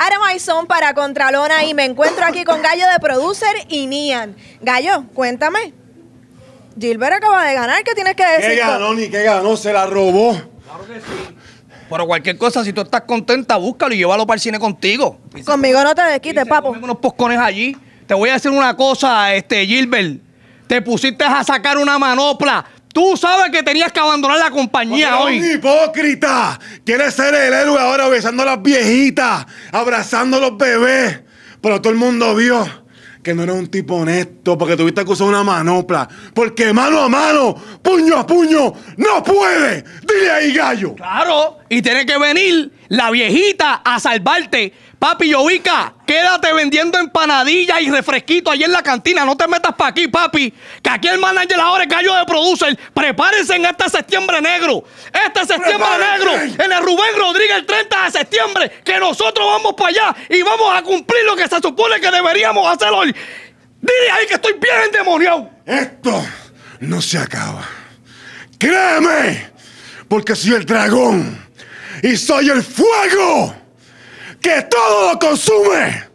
Ahora para Contralona y me encuentro aquí con Gallo de Producer y Nian. Gallo, cuéntame. Gilbert acaba de ganar, ¿qué tienes que decir? que ganó ni que ganó? Se la robó. Claro que sí. Pero cualquier cosa, si tú estás contenta, búscalo y llévalo para el cine contigo. Conmigo no te desquites, papo. unos poscones allí. Te voy a decir una cosa, este Gilbert. Te pusiste a sacar una manopla Tú sabes que tenías que abandonar la compañía hoy. hipócrita! Quieres ser el héroe ahora besando a las viejitas, abrazando a los bebés. Pero todo el mundo vio que no eres un tipo honesto porque tuviste que usar una manopla. Porque mano a mano, puño a puño, no puede. Dile ahí, gallo. Claro, y tiene que venir la viejita a salvarte. Papi Yovica, quédate vendiendo empanadillas y refresquito ahí en la cantina. No te metas para aquí, papi. Que aquí el manager ahora es gallo de producer. Prepárense en este septiembre negro. Este septiembre negro. En el Rubén Rodríguez el 30 de septiembre. Que nosotros vamos para allá y vamos a cumplir lo que se supone que deberíamos hacer hoy. Dile ahí que estoy bien endemoniado. Esto no se acaba. Créeme. Porque si el dragón y soy el fuego que todo lo consume.